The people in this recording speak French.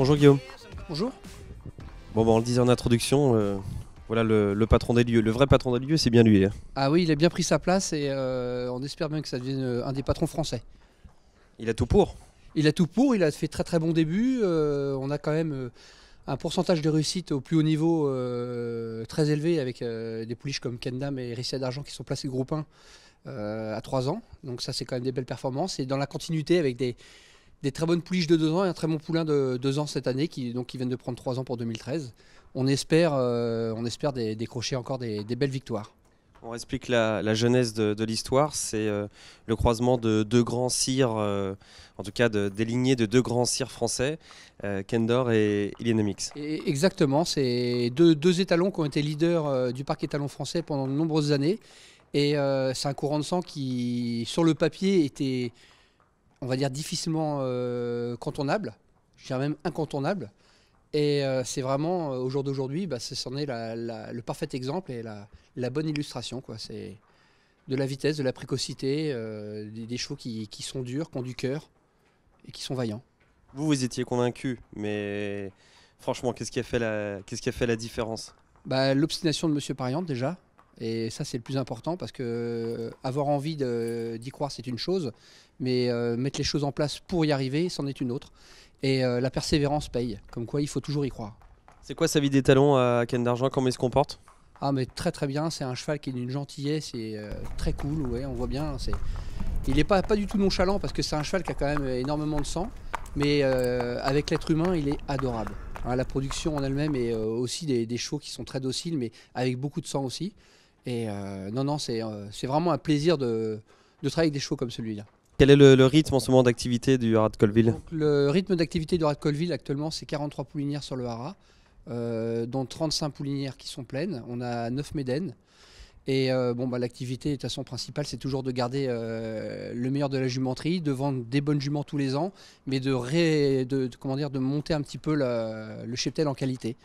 Bonjour Guillaume. Bonjour. Bon, bon, bah, on le disait en introduction, euh, voilà le, patron des lieux, le vrai patron des lieux, c'est bien lui. Hein. Ah oui, il a bien pris sa place et euh, on espère bien que ça devienne euh, un des patrons français. Il a tout pour. Il a tout pour, il a fait très très bon début. on a quand même un pourcentage de réussite au plus haut niveau très élevé avec des pouliches comme Kendam et risset d'Argent qui sont placés groupe 1 à 3 ans. Donc ça c'est quand même des belles performances et dans la continuité avec des, des très bonnes pouliches de 2 ans et un très bon poulain de 2 ans cette année, qui, donc, qui viennent de prendre 3 ans pour 2013. On espère, euh, on espère décrocher encore des, belles victoires. On explique la, la jeunesse de, l'histoire, c'est euh, le croisement de deux grands cires, euh, en tout cas de, des lignées de deux grands cires français, Kendor et Ilianomix. Exactement, c'est deux, deux, étalons qui ont été leaders du parc étalon français pendant de nombreuses années. Et c'est un courant de sang qui, sur le papier, était on va dire, difficilement euh, contournable, je dirais même incontournable. Et euh, c'est vraiment, euh, au jour d'aujourd'hui, bah, c'en est le parfait exemple et la, bonne illustration. C'est de la vitesse, de la précocité, des, chevaux qui, sont durs, qui ont du cœur et qui sont vaillants. Vous, vous étiez convaincu, mais franchement, qu'est-ce qui a fait la, différence bah, L'obstination de M. Pariante, déjà. Et ça, c'est le plus important parce que euh, avoir envie d'y croire, c'est une chose, mais euh, mettre les choses en place pour y arriver, c'en est une autre. Et euh, la persévérance paye, comme quoi il faut toujours y croire. C'est quoi sa vie des talons à Ken d'Argent Comment il se comporte Ah, mais très très bien, c'est un cheval qui est d'une gentillesse c'est très cool, ouais, on voit bien. Il n'est pas, pas du tout nonchalant parce que c'est un cheval qui a quand même énormément de sang, mais avec l'être humain, il est adorable. Hein, la production en elle-même est aussi des chevaux qui sont très dociles, mais avec beaucoup de sang aussi. Et euh, non, non, euh, c'est vraiment un plaisir de, travailler avec des chevaux comme celui-là. Quel est le, rythme en ce moment d'activité du Haras de Colville Le rythme d'activité du Haras de Colville actuellement, c'est 43 poulinières sur le Haras, euh, dont 35 poulinières qui sont pleines. On a 9 médènes. Et bon, bah, l'activité, de toute façon, principale, c'est toujours de garder le meilleur de la jumenterie, de vendre des bonnes juments tous les ans, mais de, de, comment dire, de monter un petit peu le cheptel en qualité.